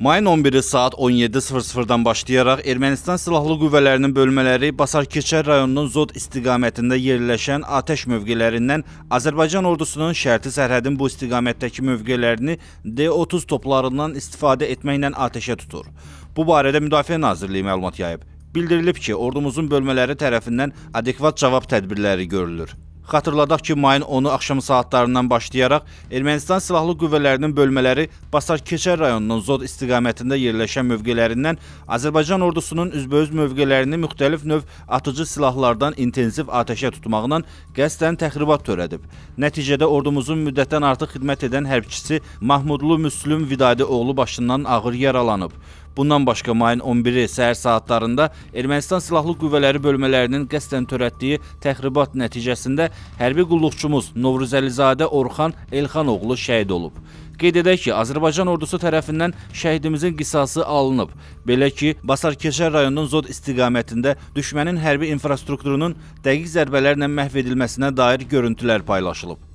Mayın 11-i saat 17:00-dan başlayaraq Ermənistan silahlı qüvvələrinin bölmələri Basarkeçər rayonunun Zod istiqamətində yerləşən atəş mövqelərindən Azərbaycan ordusunun şərti sərhədin bu istiqamətdəki mövqelərini D-30 toplarından istifadə etməklə atəşə tutur. Bu barədə Müdafiə Nazirliyi məlumat yayıb. Bildirilib ki, ordumuzun bölmələri tərəfindən adekvat cavab tədbirləri görülür. Xatırladaq ki, mayın 10-u axşam saatlarından başlayaraq Ermənistan Silahlı Qüvvələrinin bölmələri Basar-Keçər rayonunun Zod istiqamətində yerləşən mövqelərindən Azərbaycan ordusunun üzbəüz mövqelerini müxtəlif növ atıcı silahlardan intensiv atəşə tutmaqla qəsdən təxribat törədib. Nəticədə ordumuzun müddətdən artıq xidmət edən hərbçisi Mahmudlu Müslüm Vidadi oğlu başından ağır yaralanıb. Bundan başqa mayın 11-i səhər saatlarında Ermənistan Silahlı Qüvvələri bölmələrinin qəsdən törətdiyi təxribat nəticəsində hərbi qulluqçumuz Novruzəlizadə Orxan Elxan oğlu şəhid olub. Qeyd edək ki, Azərbaycan ordusu tərəfindən şəhidimizin qisası alınıb. Belə ki, Basarkeşər rayonunun Zod istiqamətində düşmənin hərbi infrastrukturunun dəqiq zərbələrlə məhv edilməsinə dair görüntülər paylaşılıb.